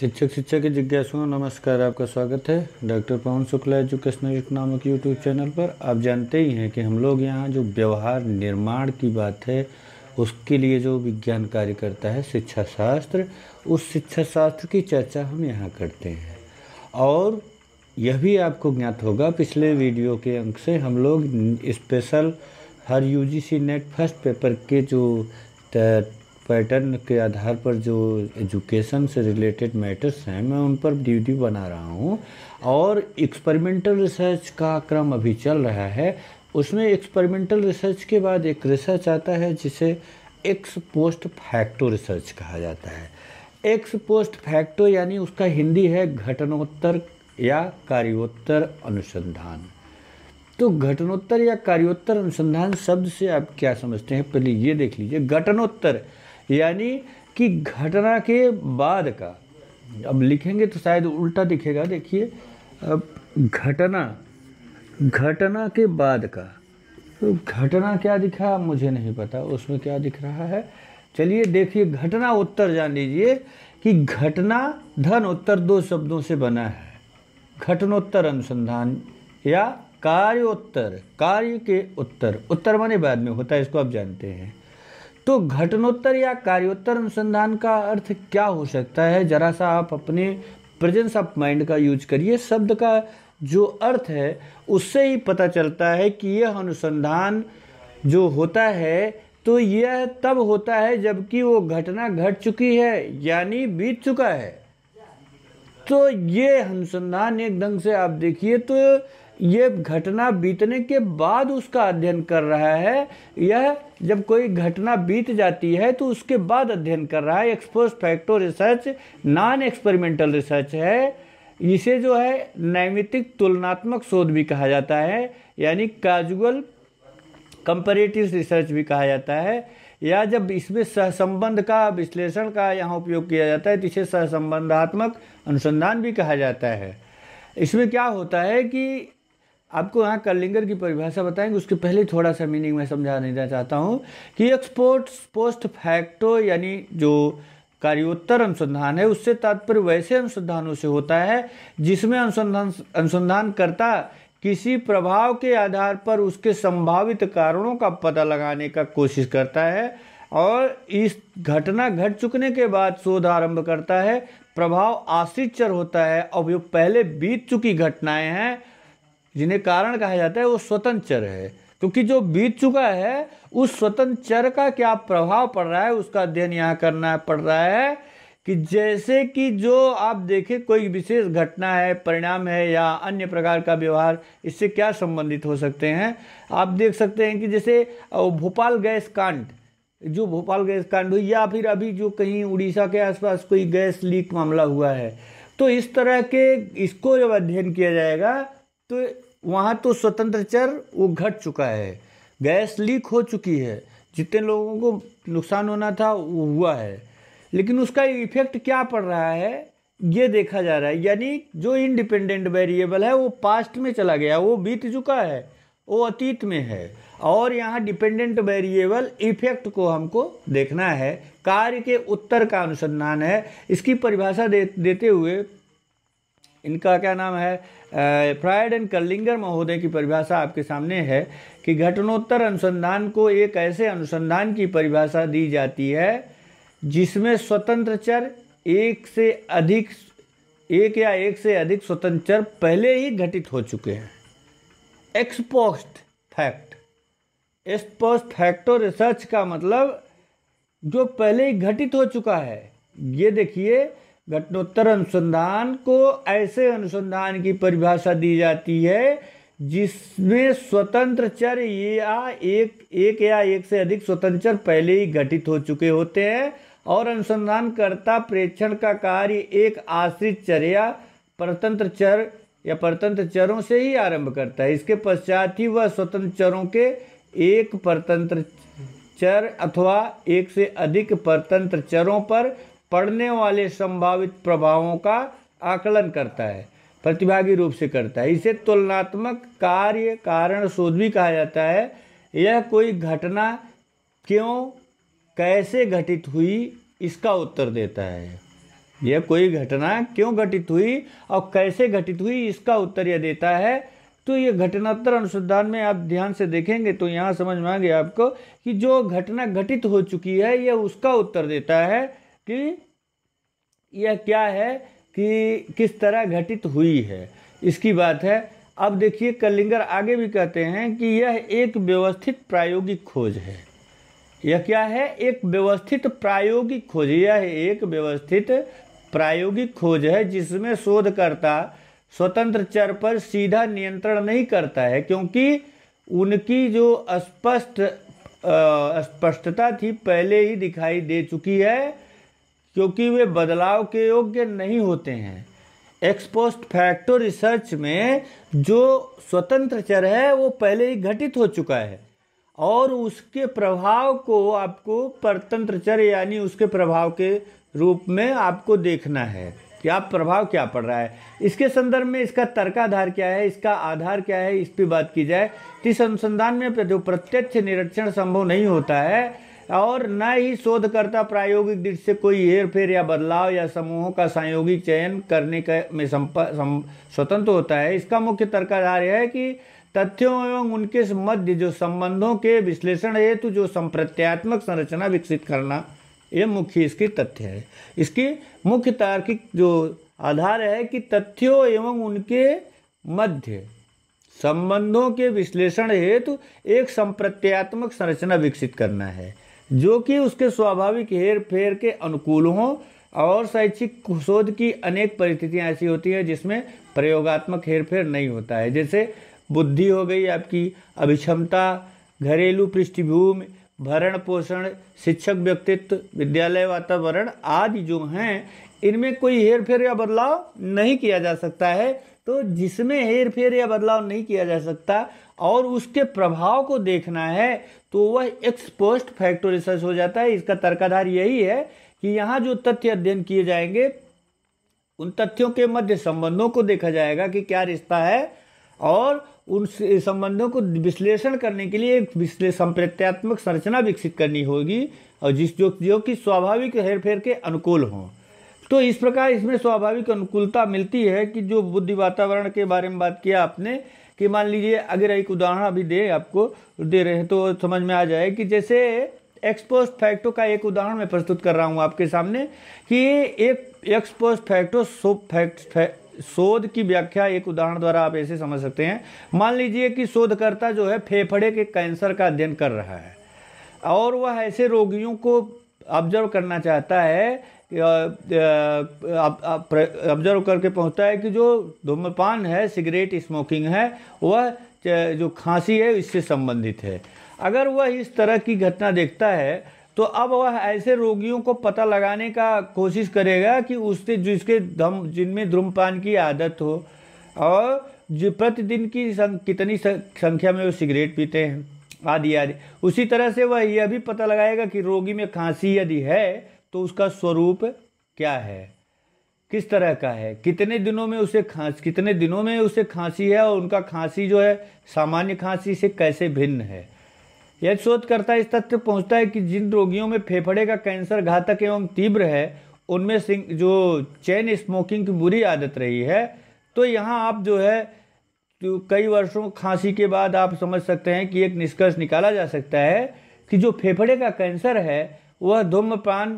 शिक्षक शिक्षा के जिज्ञासुओं नमस्कार आपका स्वागत है doctor Pawan Shukla educational economic YouTube channel पर आप जानते ही हैं कि हम लोग यहाँ जो व्यवहार निर्माण की बात है उसके लिए जो विज्ञान कार्य करता है शिक्षा शास्त्र उस शिक्षा शास्त्र की चर्चा हम यहाँ करते हैं और यह भी आपको ज्ञात होगा पिछले वीडियो के अंक से हम लोग स्पेशल हर यू नेट फर्स्ट पेपर के जो पैटर्न के आधार पर जो एजुकेशन से रिलेटेड मैटर्स हैं मैं उन पर वीडियो बना रहा हूँ और एक्सपेरिमेंटल रिसर्च का क्रम अभी चल रहा है उसमें एक्सपेरिमेंटल रिसर्च के बाद एक रिसर्च आता है जिसे एक्स पोस्ट फैक्टो रिसर्च कहा जाता है एक्स पोस्ट फैक्टो यानी उसका हिंदी है घटनोत्तर या कार्योत्तर अनुसंधान तो घटनोत्तर या कार्योत्तर अनुसंधान शब्द से आप क्या समझते हैं पहले ये देख लीजिए घटनोत्तर यानी कि घटना के बाद का अब लिखेंगे तो शायद उल्टा दिखेगा देखिए अब घटना घटना के बाद का तो घटना क्या दिखा मुझे नहीं पता उसमें क्या दिख रहा है चलिए देखिए घटना उत्तर जान लीजिए कि घटना धन उत्तर दो शब्दों से बना है घटनोत्तर अनुसंधान या कार्योत्तर कार्य के उत्तर उत्तर माने बाद में होता है इसको आप जानते हैं तो घटनोत्तर या कार्योत्तर अनुसंधान का अर्थ क्या हो सकता है जरा सा आप अपने प्रेजेंस ऑफ माइंड का यूज करिए शब्द का जो अर्थ है उससे ही पता चलता है कि यह अनुसंधान जो होता है तो यह तब होता है जबकि वो घटना घट गट चुकी है यानी बीत चुका है तो ये अनुसंधान एक ढंग से आप देखिए तो ये घटना बीतने के बाद उसका अध्ययन कर रहा है यह जब कोई घटना बीत जाती है तो उसके बाद अध्ययन कर रहा है ex post facto research non experimental research है इसे जो है नैमितिक तुलनात्मक शोध भी कहा जाता है यानी काजुअल कंपेरेटिव रिसर्च भी कहा जाता है या जब इसमें सहसंबंध का विश्लेषण का यहाँ उपयोग किया जाता है तो इसे सहसंबंधात्मक अनुसंधान भी कहा जाता है इसमें क्या होता है कि आपको यहाँ कलिंगर की परिभाषा बताएंगे उसके पहले थोड़ा सा मीनिंग मैं समझा देना चाहता हूँ कि एक्सपोर्ट पोस्ट फैक्टो यानी जो कार्योत्तर अनुसंधान है उससे तात्पर्य वैसे अनुसंधानों से होता है जिसमें अनुसंधान अनुसंधानकर्ता किसी प्रभाव के आधार पर उसके संभावित कारणों का पता लगाने का कोशिश करता है और इस घटना घट गट चुकने के बाद शोध आरंभ करता है प्रभाव आश्रित चर होता है और जो पहले बीत चुकी घटनाएं हैं जिन्हें कारण कहा जाता है वो स्वतंत्र चर है क्योंकि जो बीत चुका है उस स्वतंत्र चर का क्या प्रभाव पड़ रहा है उसका अध्ययन यहाँ करना पड़ रहा है कि जैसे कि जो आप देखें कोई विशेष घटना है परिणाम है या अन्य प्रकार का व्यवहार इससे क्या संबंधित हो सकते हैं आप देख सकते हैं कि जैसे भोपाल गैस कांड जो भोपाल गैस कांड हुई या फिर अभी जो कहीं उड़ीसा के आसपास कोई गैस लीक मामला हुआ है तो इस तरह के इसको जब अध्ययन किया जाएगा तो वहाँ तो स्वतंत्र चर वो घट चुका है गैस लीक हो चुकी है जितने लोगों को नुकसान होना था वो हुआ है लेकिन उसका इफेक्ट क्या पड़ रहा है ये देखा जा रहा है यानी जो इंडिपेंडेंट वेरिएबल है वो पास्ट में चला गया वो बीत चुका है वो अतीत में है और यहाँ डिपेंडेंट वेरिएबल इफेक्ट को हमको देखना है कार्य के उत्तर का अनुसंधान है इसकी परिभाषा दे देते हुए इनका क्या नाम है फ्रायड एंड कर्लिंगर महोदय की परिभाषा आपके सामने है कि घटनोत्तर अनुसंधान को एक ऐसे अनुसंधान की परिभाषा दी जाती है जिसमें स्वतंत्र चर एक से अधिक एक या एक से अधिक स्वतंत्र चर पहले ही घटित हो चुके हैं ex post fact ex post facto research का मतलब जो पहले ही घटित हो चुका है ये देखिए घटनोत्तर अनुसंधान को ऐसे अनुसंधान की परिभाषा दी जाती है जिसमें स्वतंत्र चर या एक एक या एक से अधिक स्वतंत्र चर पहले ही घटित हो चुके होते हैं और अनुसंधानकर्ता प्रेक्षण का कार्य एक आश्रित चर या परतंत्र चर या परतंत्र चरों से ही आरंभ करता है इसके पश्चात ही वह स्वतंत्र चरों के एक परतंत्र चर अथवा एक से अधिक परतंत्र चरों पर पड़ने वाले संभावित प्रभावों का आकलन करता है प्रतिभागी रूप से करता है इसे तुलनात्मक कार्य कारण शोध भी कहा जाता है यह कोई घटना क्यों कैसे घटित हुई इसका उत्तर देता है यह कोई घटना क्यों घटित हुई और कैसे घटित हुई इसका उत्तर यह देता है तो ये घटनात्तर अनुसंधान में आप ध्यान से देखेंगे तो यहाँ समझ में आएंगे आपको कि जो घटना घटित हो चुकी है यह उसका उत्तर देता है कि यह क्या है कि किस तरह घटित हुई है इसकी बात है अब देखिए कलिंगर आगे भी कहते हैं कि यह एक व्यवस्थित प्रायोगिक खोज है यह क्या है एक व्यवस्थित प्रायोगिक खोज यह एक व्यवस्थित प्रायोगिक खोज है जिसमें शोधकर्ता स्वतंत्र चर पर सीधा नियंत्रण नहीं करता है क्योंकि उनकी जो स्पष्ट स्पष्टता थी पहले ही दिखाई दे चुकी है क्योंकि वे बदलाव के योग्य नहीं होते हैं एक्सपोस्ट फैक्टो रिसर्च में जो स्वतंत्र चर है वो पहले ही घटित हो चुका है और उसके प्रभाव को आपको परतंत्र चर यानी उसके प्रभाव के रूप में आपको देखना है कि आप प्रभाव क्या पड़ रहा है इसके संदर्भ में इसका तर्काधार क्या है इसका आधार क्या है इस पर बात की जाए तो इस अनुसंधान में जो प्रत्यक्ष निरीक्षण संभव नहीं होता है और न ही शोधकर्ता प्रायोगिक दृष्टि से कोई हेरफेर या बदलाव या समूहों का संयोगिक चयन करने का में स्वतंत्र होता है इसका मुख्य तर्क आधार यह है कि तथ्यों एवं उनके मध्य जो संबंधों के विश्लेषण हेतु जो संप्रत्यात्मक संरचना विकसित करना ये मुख्य इसकी तथ्य है इसकी मुख्य तार्किक जो आधार है कि तथ्यों एवं उनके मध्य संबंधों के विश्लेषण हेतु एक संप्रत्यात्मक संरचना विकसित करना है जो कि उसके स्वाभाविक हेर फेर के अनुकूल हों और शैक्षिक शोध की अनेक परिस्थितियाँ ऐसी होती हैं जिसमें प्रयोगात्मक हेर फेर नहीं होता है जैसे बुद्धि हो गई आपकी अभिक्षमता घरेलू पृष्ठभूमि भरण पोषण शिक्षक व्यक्तित्व विद्यालय वातावरण आदि जो हैं इनमें कोई हेर फेर या बदलाव नहीं किया जा सकता है तो जिसमें हेर फेर या बदलाव नहीं किया जा सकता और उसके प्रभाव को देखना है तो वह एक्सपोस्ट फैक्टो रिसर्च हो जाता है इसका तर्काधार यही है कि यहाँ जो तथ्य अध्ययन किए जाएंगे उन तथ्यों के मध्य संबंधों को देखा जाएगा कि क्या रिश्ता है और उन संबंधों को विश्लेषण करने के लिए एक विश्लेषण संप्रत्यात्मक संरचना विकसित करनी होगी और जिस जो जो कि स्वाभाविक हेरफेर के अनुकूल हों तो इस प्रकार इसमें स्वाभाविक अनुकूलता मिलती है कि जो बुद्धि वातावरण के बारे में बात किया आपने कि मान लीजिए अगर एक उदाहरण अभी दे आपको दे रहे हैं तो समझ में आ जाए कि जैसे एक्सपोज फैक्टो का एक उदाहरण मैं प्रस्तुत कर रहा हूँ आपके सामने कि एक एक्सपोस्ट फैक्टो सो फैक्ट शोध की व्याख्या एक उदाहरण द्वारा आप ऐसे समझ सकते हैं मान लीजिए कि शोधकर्ता जो है फेफड़े के कैंसर का अध्ययन कर रहा है और वह ऐसे रोगियों को ऑब्जर्व करना चाहता है ऑब्जर्व करके पहुंचता है कि जो धूम्रपान है सिगरेट स्मोकिंग है वह जो खांसी है इससे संबंधित है अगर वह इस तरह की घटना देखता है तो अब वह ऐसे रोगियों को पता लगाने का कोशिश करेगा कि उससे जिसके धम जिनमें धूम्रपान की आदत हो और जो प्रतिदिन की सं, कितनी संख्या में वो सिगरेट पीते हैं आदि आदि उसी तरह से वह यह भी पता लगाएगा कि रोगी में खांसी यदि है तो उसका स्वरूप क्या है किस तरह का है कितने दिनों में उसे खांसी कितने दिनों में उसे खांसी है और उनका खांसी जो है सामान्य खांसी से कैसे भिन्न है यह शोधकर्ता इस तथ्य पहुंचता है कि जिन रोगियों में फेफड़े का कैंसर घातक एवं तीव्र है उनमें जो चैन स्मोकिंग की बुरी आदत रही है तो यहाँ आप जो है तो कई वर्षों खांसी के बाद आप समझ सकते हैं कि एक निष्कर्ष निकाला जा सकता है कि जो फेफड़े का कैंसर है वह धूम्रपान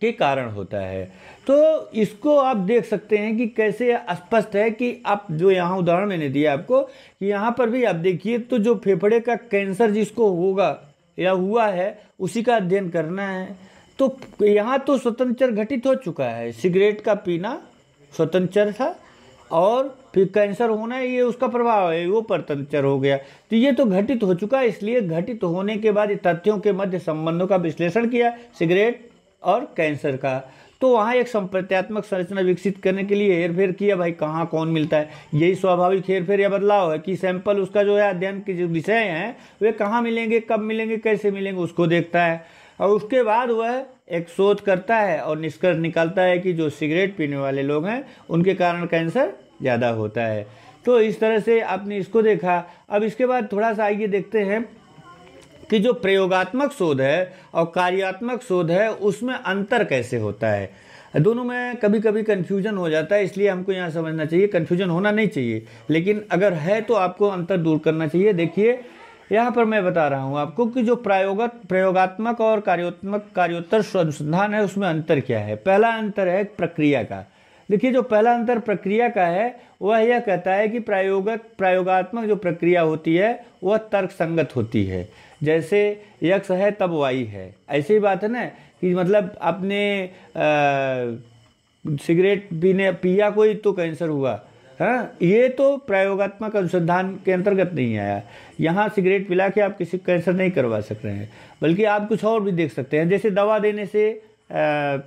के कारण होता है तो इसको आप देख सकते हैं कि कैसे स्पष्ट है कि आप जो यहाँ उदाहरण मैंने दिया आपको कि यहाँ पर भी आप देखिए तो जो फेफड़े का कैंसर जिसको होगा या हुआ है उसी का अध्ययन करना है तो यहाँ तो स्वतंत्र घटित हो चुका है सिगरेट का पीना स्वतंत्र था और फिर कैंसर होना ये उसका प्रभाव है वो परतंत्र हो गया तो ये तो घटित हो चुका है इसलिए घटित होने के बाद तथ्यों के मध्य संबंधों का विश्लेषण किया सिगरेट और कैंसर का तो वहाँ एक संप्रत्यात्मक संरचना विकसित करने के लिए हेरफेर किया भाई कहाँ कौन मिलता है यही स्वाभाविक हेरफेर या बदलाव है कि सैंपल उसका जो है अध्ययन के जो विषय हैं वे कहाँ मिलेंगे कब मिलेंगे कैसे मिलेंगे उसको देखता है और उसके बाद वह एक शोध करता है और निष्कर्ष निकालता है कि जो सिगरेट पीने वाले लोग हैं उनके कारण कैंसर ज़्यादा होता है तो इस तरह से आपने इसको देखा अब इसके बाद थोड़ा सा आइए देखते हैं कि जो प्रयोगात्मक शोध है और कार्यात्मक शोध है उसमें अंतर कैसे होता है दोनों में कभी कभी कन्फ्यूजन हो जाता है इसलिए हमको यहाँ समझना चाहिए कन्फ्यूजन होना नहीं चाहिए लेकिन अगर है तो आपको अंतर दूर करना चाहिए देखिए यहाँ पर मैं बता रहा हूँ आपको कि जो प्रायोगत प्रयोगात्मक और कार्योत्मक कार्योत्तर अनुसंधान है उसमें अंतर क्या है पहला अंतर है प्रक्रिया का देखिए जो पहला अंतर प्रक्रिया का है वह यह कहता है कि प्रायोगत प्रायोगात्मक जो प्रक्रिया होती है वह तर्कसंगत होती है जैसे यक्ष है तब वाई है ऐसी बात है ना कि मतलब आपने सिगरेट पीने पिया कोई तो कैंसर हुआ हाँ ये तो प्रयोगात्मक अनुसंधान के अंतर्गत नहीं आया यहाँ सिगरेट पिला के आप किसी कैंसर नहीं करवा सक रहे हैं बल्कि आप कुछ और भी देख सकते हैं जैसे दवा देने से आ,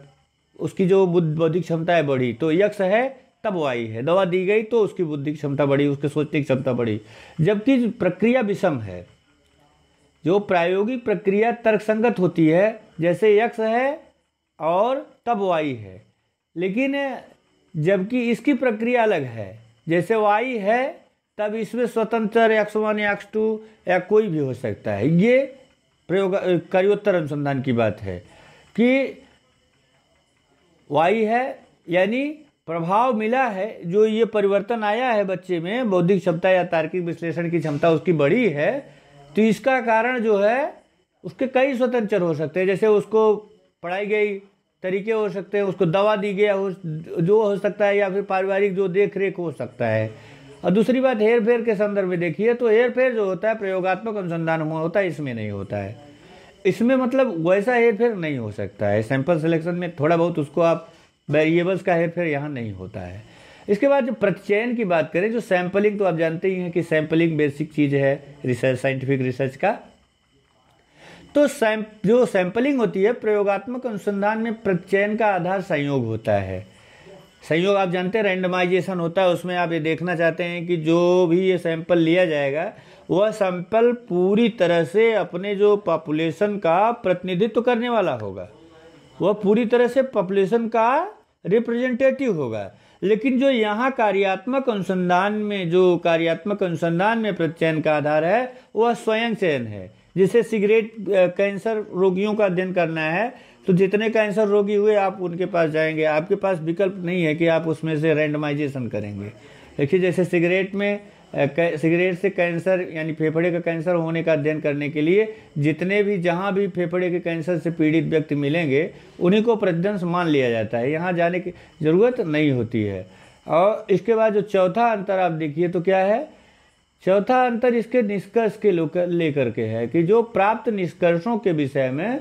उसकी जो बौद्धिक क्षमता है बढ़ी तो यक्ष है तब वाई है दवा दी गई तो उसकी बुद्धि क्षमता बढ़ी उसके सोचने की क्षमता बढ़ी जबकि प्रक्रिया विषम है जो प्रायोगिक प्रक्रिया तर्कसंगत होती है जैसे यक्ष है और तब वाई है लेकिन जबकि इसकी प्रक्रिया अलग है जैसे वाई है तब इसमें स्वतंत्र एक्स वन एक्स टू या कोई भी हो सकता है ये प्रयोग कार्योत्तर अनुसंधान की बात है कि वाई है यानी प्रभाव मिला है जो ये परिवर्तन आया है बच्चे में बौद्धिक क्षमता या तार्किक विश्लेषण की क्षमता उसकी बड़ी है तो इसका कारण जो है उसके कई स्वतंत्र हो सकते हैं जैसे उसको पढ़ाई गई तरीके हो सकते हैं उसको दवा दी गया हो जो हो सकता है या फिर पारिवारिक जो देख रेख हो सकता है और दूसरी बात हेर फेर के संदर्भ में देखिए तो हेर फेर जो होता है प्रयोगात्मक अनुसंधान हुआ होता है इसमें नहीं होता है इसमें मतलब वैसा हेर फेर नहीं हो सकता है सैंपल सिलेक्शन में थोड़ा बहुत उसको आप वेरिएबल्स का हेर फेर यहाँ नहीं होता है इसके बाद जो प्रत्ययन की बात करें जो सैंपलिंग तो आप जानते ही हैं कि सैंपलिंग बेसिक चीज़ है रिसर्च साइंटिफिक रिसर्च का तो सैम जो सैंपलिंग होती है प्रयोगात्मक अनुसंधान में प्रत्ययन का आधार संयोग होता है संयोग आप जानते हैं रैंडमाइजेशन होता है उसमें आप ये देखना चाहते हैं कि जो भी ये सैंपल लिया जाएगा वह सैंपल पूरी तरह से अपने जो पॉपुलेशन का प्रतिनिधित्व करने वाला होगा वह पूरी तरह से पॉपुलेशन का रिप्रेजेंटेटिव होगा लेकिन जो यहाँ कार्यात्मक अनुसंधान में जो कार्यात्मक अनुसंधान में प्रत्ययन का आधार है वह स्वयं चयन है जिसे सिगरेट कैंसर रोगियों का अध्ययन करना है तो जितने कैंसर रोगी हुए आप उनके पास जाएंगे आपके पास विकल्प नहीं है कि आप उसमें से रैंडमाइजेशन करेंगे देखिए जैसे सिगरेट में सिगरेट से कैंसर यानी फेफड़े का कैंसर होने का अध्ययन करने के लिए जितने भी जहाँ भी फेफड़े के कैंसर से पीड़ित व्यक्ति मिलेंगे उन्हीं को प्रतिदंश मान लिया जाता है यहाँ जाने की ज़रूरत नहीं होती है और इसके बाद जो चौथा अंतर आप देखिए तो क्या है चौथा अंतर इसके निष्कर्ष के लेकर के है कि जो प्राप्त निष्कर्षों के विषय में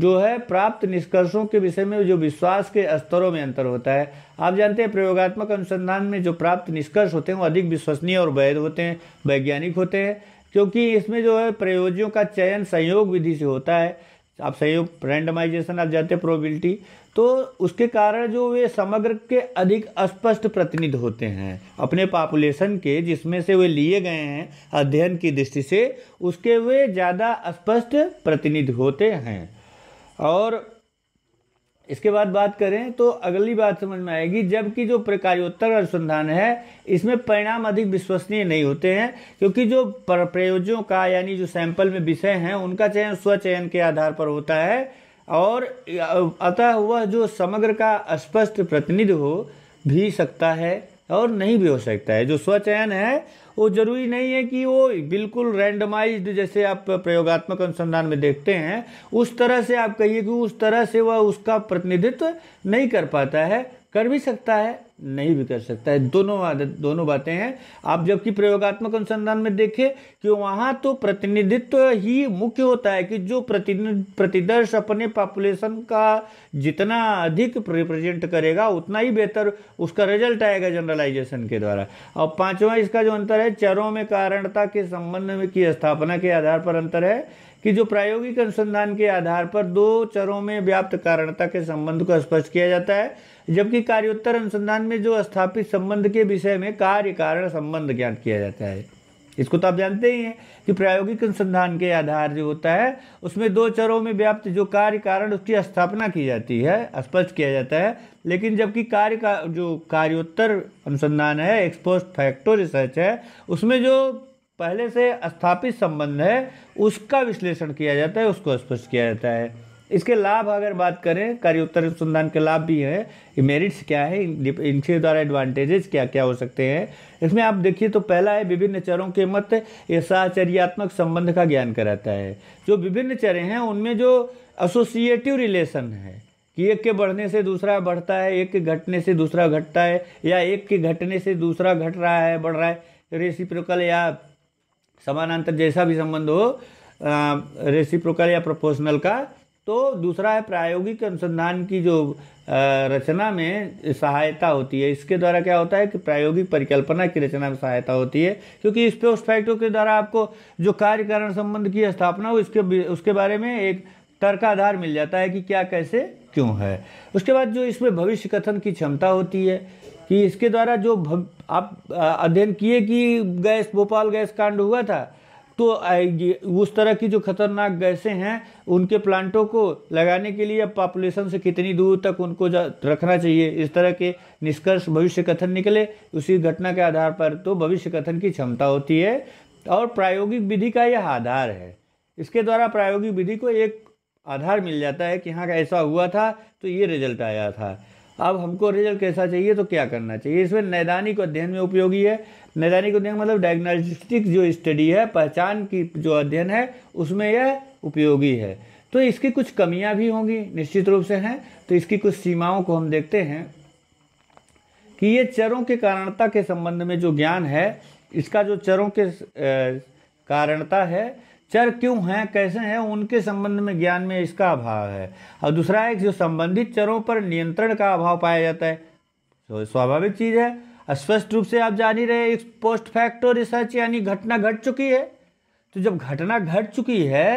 जो है प्राप्त निष्कर्षों के विषय में जो विश्वास के स्तरों में अंतर होता है आप जानते हैं प्रयोगात्मक अनुसंधान में जो प्राप्त निष्कर्ष होते हैं वो अधिक विश्वसनीय और वैध होते हैं वैज्ञानिक होते हैं क्योंकि इसमें जो है प्रयोजियों का चयन संयोग विधि से होता है आप संयोग रैंडमाइजेशन आप जानते हैं प्रोबिलिटी तो उसके कारण जो वे समग्र के अधिक अस्पष्ट प्रतिनिधि होते हैं अपने पॉपुलेशन के जिसमें से वे लिए गए हैं अध्ययन की दृष्टि से उसके वे ज़्यादा स्पष्ट प्रतिनिधि होते हैं और इसके बाद बात करें तो अगली बात समझ में आएगी जबकि जो प्रकार्योत्तर अनुसंधान है इसमें परिणाम अधिक विश्वसनीय नहीं होते हैं क्योंकि जो प्रयोजों का यानी जो सैंपल में विषय हैं उनका चयन स्वचयन के आधार पर होता है और अतः वह जो समग्र का स्पष्ट प्रतिनिधि हो भी सकता है और नहीं भी हो सकता है जो स्वचयन है वो जरूरी नहीं है कि वो बिल्कुल रैंडमाइज्ड जैसे आप प्रयोगात्मक अनुसंधान में देखते हैं उस तरह से आप कहिए कि उस तरह से वह उसका प्रतिनिधित्व नहीं कर पाता है कर भी सकता है नहीं भी कर सकता है दोनों दोनों बातें हैं आप जबकि प्रयोगात्मक अनुसंधान में देखें कि वहाँ तो प्रतिनिधित्व ही मुख्य होता है कि जो प्रतिदर्श अपने पॉपुलेशन का जितना अधिक रिप्रेजेंट करेगा उतना ही बेहतर उसका रिजल्ट आएगा जनरलाइजेशन के द्वारा और पांचवा इसका जो अंतर है चरों में कारणता के संबंध में की स्थापना के आधार पर अंतर है कि जो प्रायोगिक अनुसंधान के आधार पर दो चरों में व्याप्त कारणता के संबंध को स्पष्ट किया जाता है जबकि कार्योत्तर अनुसंधान में जो स्थापित संबंध के विषय में कार्य कारण संबंध ज्ञात किया जाता है इसको तो आप जानते ही हैं कि प्रायोगिक अनुसंधान के आधार जो होता है उसमें दो चरों में व्याप्त जो कार्य कारण उसकी स्थापना की जाती है स्पष्ट किया जाता है लेकिन जबकि कार्य का जो कार्योत्तर अनुसंधान है एक्सपोस्ट फैक्टो रिसर्च है उसमें जो पहले से स्थापित संबंध है उसका विश्लेषण किया जाता है उसको स्पष्ट किया जाता है इसके लाभ अगर बात करें कार्योत्तर अनुसंधान के लाभ भी हैं मेरिट्स क्या है इनके द्वारा एडवांटेजेस क्या क्या हो सकते हैं इसमें आप देखिए तो पहला है विभिन्न चरों के मत ये साहचर्यात्मक संबंध का ज्ञान कराता है जो विभिन्न चरे हैं उनमें जो एसोसिएटिव रिलेशन है कि एक के बढ़ने से दूसरा बढ़ता है एक के घटने से दूसरा घटता है या एक के घटने से दूसरा घट रहा है बढ़ रहा है रेसिप्रोकल या समानांतर जैसा भी संबंध हो रेसिप्रोकल या प्रोपोर्शनल का तो दूसरा है प्रायोगिक अनुसंधान की जो रचना में सहायता होती है इसके द्वारा क्या होता है कि प्रायोगिक परिकल्पना की रचना में सहायता होती है क्योंकि इस पोस्ट फैक्टो के द्वारा आपको जो कार्यकारण संबंध की स्थापना हो इसके उसके बारे में एक तर्क आधार मिल जाता है कि क्या कैसे क्यों है उसके बाद जो इसमें भविष्य कथन की क्षमता होती है कि इसके द्वारा जो भव, आप अध्ययन किए कि गैस भोपाल गैस कांड हुआ था तो उस तरह की जो खतरनाक गैसें हैं उनके प्लांटों को लगाने के लिए अब पॉपुलेशन से कितनी दूर तक उनको रखना चाहिए इस तरह के निष्कर्ष भविष्य कथन निकले उसी घटना के आधार पर तो भविष्य कथन की क्षमता होती है और प्रायोगिक विधि का यह आधार है इसके द्वारा प्रायोगिक विधि को एक आधार मिल जाता है कि हाँ ऐसा हुआ था तो ये रिजल्ट आया था अब हमको रिजल्ट कैसा चाहिए तो क्या करना चाहिए इसमें नैदानिक अध्ययन में उपयोगी है नैदानिक अध्ययन मतलब डायग्नोस्टिक जो स्टडी है पहचान की जो अध्ययन है उसमें यह उपयोगी है तो इसकी कुछ कमियां भी होंगी निश्चित रूप से हैं तो इसकी कुछ सीमाओं को हम देखते हैं कि ये चरों के कारणता के संबंध में जो ज्ञान है इसका जो चरों के कारणता है चर क्यों हैं कैसे हैं उनके संबंध में ज्ञान में इसका अभाव है और दूसरा है जो संबंधित चरों पर नियंत्रण का अभाव पाया जाता है तो स्वाभाविक चीज़ है स्पष्ट रूप से आप जान ही रहे एक पोस्ट फैक्टो रिसर्च यानी घटना घट चुकी है तो जब घटना घट चुकी है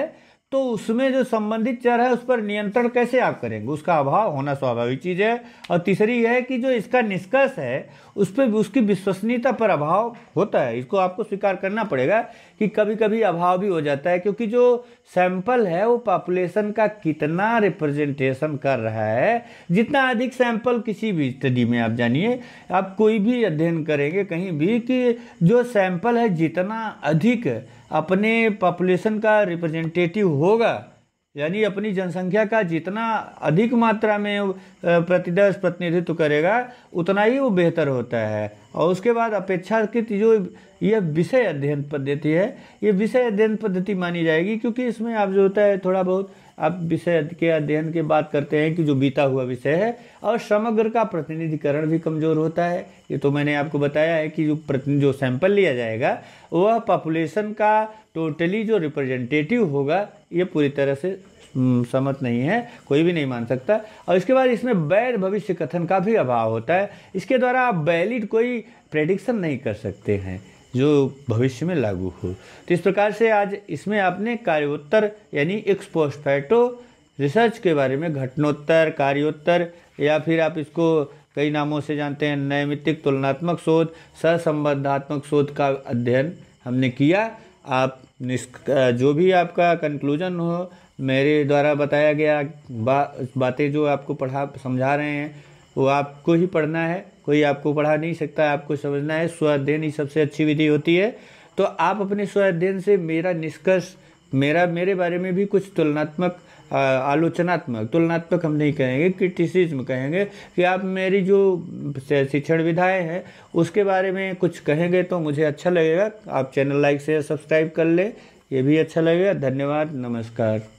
तो उसमें जो संबंधित चर है उस पर नियंत्रण कैसे आप करेंगे उसका अभाव होना स्वाभाविक चीज़ है और तीसरी यह है कि जो इसका निष्कर्ष है उस पर उसकी विश्वसनीयता पर अभाव होता है इसको आपको स्वीकार करना पड़ेगा कि कभी कभी अभाव भी हो जाता है क्योंकि जो सैंपल है वो पॉपुलेशन का कितना रिप्रेजेंटेशन कर रहा है जितना अधिक सैंपल किसी भी स्टडी में आप जानिए आप कोई भी अध्ययन करेंगे कहीं भी कि जो सैंपल है जितना अधिक अपने पॉपुलेशन का रिप्रेजेंटेटिव होगा यानी अपनी जनसंख्या का जितना अधिक मात्रा में प्रतिदर्श प्रतिनिधित्व करेगा उतना ही वो बेहतर होता है और उसके बाद अपेक्षाकृत जो यह विषय अध्ययन पद्धति है ये विषय अध्ययन पद्धति मानी जाएगी क्योंकि इसमें आप जो होता है थोड़ा बहुत आप विषय के अध्ययन के बात करते हैं कि जो बीता हुआ विषय है और समग्र का प्रतिनिधिकरण भी कमज़ोर होता है ये तो मैंने आपको बताया है कि जो प्रति जो सैंपल लिया जाएगा वह पॉपुलेशन का टोटली जो रिप्रेजेंटेटिव होगा ये पूरी तरह से हम्म, समत नहीं है कोई भी नहीं मान सकता और इसके बाद इसमें वैध भविष्य कथन का भी अभाव होता है इसके द्वारा आप वैलिड कोई प्रेडिक्शन नहीं कर सकते हैं जो भविष्य में लागू हो तो इस प्रकार से आज इसमें आपने कार्योत्तर यानी एक्सपोस्टफैटो रिसर्च के बारे में घटनोत्तर कार्योत्तर या फिर आप इसको कई नामों से जानते हैं नैमित्तिक तुलनात्मक शोध सहसंबद्धात्मक शोध का अध्ययन हमने किया आप जो भी आपका कंक्लूजन हो मेरे द्वारा बताया गया बा, बातें जो आपको पढ़ा समझा रहे हैं वो आपको ही पढ़ना है कोई आपको पढ़ा नहीं सकता आपको समझना है स्व अध्ययन ही सबसे अच्छी विधि होती है तो आप अपने स्व अध्ययन से मेरा निष्कर्ष मेरा मेरे बारे में भी कुछ तुलनात्मक आलोचनात्मक तुलनात्मक हम नहीं कहेंगे क्रिटिसिज्म कहेंगे कि आप मेरी जो शिक्षण विधाएँ हैं उसके बारे में कुछ कहेंगे तो मुझे अच्छा लगेगा आप चैनल लाइक से सब्सक्राइब कर ले ये भी अच्छा लगेगा धन्यवाद नमस्कार